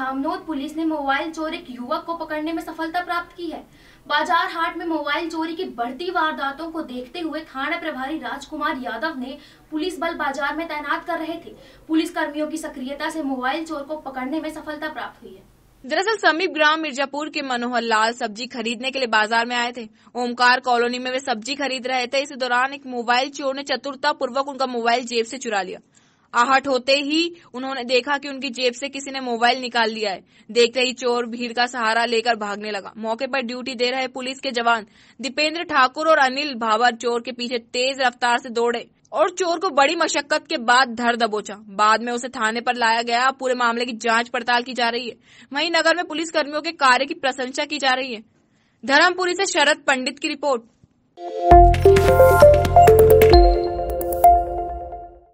Dhamnod police ने mobile चोर एक युवक को पकड़ने में सफलता प्राप्त की है बाजार हाट में मोबाइल चोरी की बढ़ती वारदातों को देखते हुए थाना प्रभारी राजकुमार यादव ने पुलिस बल बाजार में तैनात कर रहे थे पुलिस कर्मियों की सक्रियता से मोबाइल चोर को पकड़ने में सफलता प्राप्त हुई है दरअसल समीप ग्राम मिर्जापुर के मनोहर लाल सब्जी खरीदने के लिए बाजार में आए थे ओमकार कॉलोनी में वे सब्जी खरीद रहे थे इसी दौरान एक मोबाइल चोर ने चतुरता पूर्वक उनका मोबाइल जेब से चुरा लिया आहट होते ही उन्होंने देखा कि उनकी जेब से किसी ने मोबाइल निकाल लिया है देखते ही चोर भीड़ का सहारा लेकर भागने लगा मौके पर ड्यूटी दे रहे पुलिस के जवान दीपेंद्र ठाकुर और अनिल भावर चोर के पीछे तेज रफ्तार से दौड़े और चोर को बड़ी मशक्कत के बाद धर दबोचा बाद में उसे थाने पर लाया गया पूरे मामले की जांच पड़ताल की जा रही है वहीं नगर में पुलिस कर्मियों के कार्य की प्रशंसा की जा रही है धर्मपुरी से शरद पंडित की रिपोर्ट